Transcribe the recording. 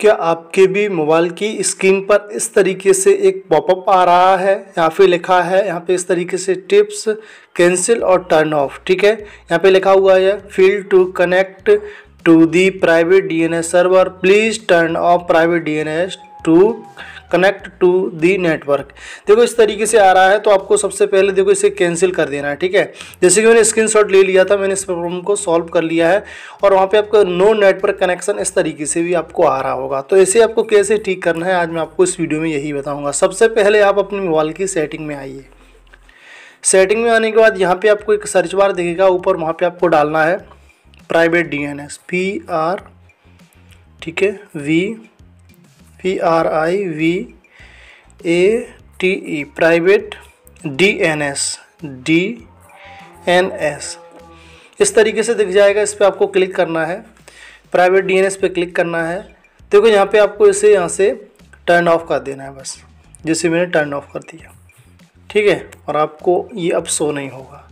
क्या आपके भी मोबाइल की स्क्रीन पर इस तरीके से एक पॉपअप आ रहा है यहाँ पे लिखा है यहाँ पे इस तरीके से टिप्स कैंसिल और टर्न ऑफ ठीक है यहाँ पे लिखा हुआ है fail to connect to the private DNS server please turn off private DNS to connect to the network देखो इस तरीके से आ रहा है तो आपको सबसे पहले देखो इसे कैंसिल कर देना है ठीक है जैसे कि मैंने स्क्रीनशॉट ले लिया था मैंने इस प्रॉब्लम को सॉल्व कर लिया है और वहाँ पे आपका नो नेटवर्क कनेक्शन इस तरीके से भी आपको आ रहा होगा तो इसे आपको कैसे ठीक करना है आज मैं आपको इस वीडियो में यही बताऊँगा सबसे पहले आप अपने मोबाइल की सेटिंग में आइए सेटिंग में आने के बाद यहाँ पे आपको एक सर्च बार दिखेगा ऊपर वहाँ पर आपको डालना है private D N S P R ठीक है V P R I V A T E private D N S D N S इस तरीके से दिख जाएगा इस पर आपको क्लिक करना है प्राइवेट डी एन एस पर क्लिक करना है देखो यहाँ पे आपको इसे यहाँ से टर्न ऑफ कर देना है बस जिसे मैंने टर्न ऑफ कर दिया ठीक है और आपको ये अब शो नहीं होगा